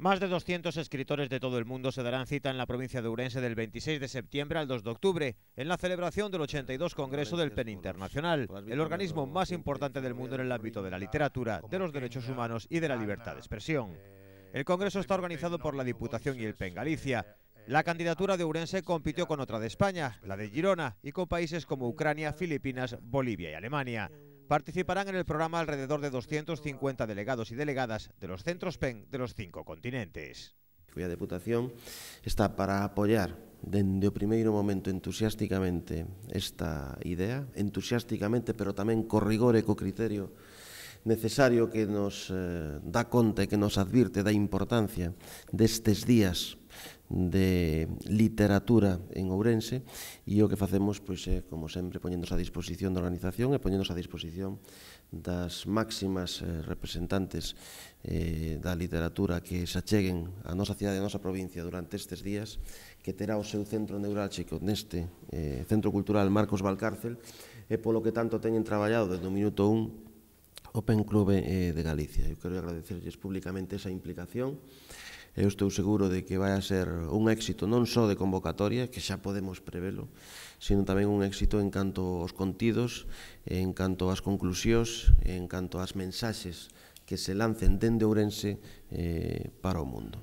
Más de 200 escritores de todo el mundo se darán cita en la provincia de Urense del 26 de septiembre al 2 de octubre, en la celebración del 82 Congreso del PEN Internacional, el organismo más importante del mundo en el ámbito de la literatura, de los derechos humanos y de la libertad de expresión. El Congreso está organizado por la Diputación y el PEN Galicia. Eh, eh, la candidatura de Urense compitió con otra de eh, España, la de Girona, y con países como Ucrania, Filipinas, Bolivia y Alemania participarán en el programa alrededor de 250 delegados y delegadas de los centros PEN de los cinco continentes. A Deputación está para apoyar desde o primer momento ...entusiásticamente esta idea, entusiásticamente... pero también con rigor y e con criterio necesario que nos eh, da conte... que nos advierte, da importancia de estos días de literatura en Ourense e o que facemos pois é, como sempre, poñéndonos a disposición da organización e poñéndonos a disposición das máximas eh, representantes eh, da literatura que se acheguen á nosa cidade e á nosa provincia durante estes días, que terá o seu centro neurálxico neste eh, Centro Cultural Marcos Valcárcel, e polo que tanto teñen traballado desde o minuto 1 Open Club eh, de Galicia. Eu quero agradecerlles públicamente esa implicación. Eu estou seguro de que vai a ser un éxito non só de convocatoria, que xa podemos prevelo, sino tamén un éxito en canto aos contidos, en canto ás conclusións, en canto ás mensaxes que se lancen dende Ourense eh, para o mundo.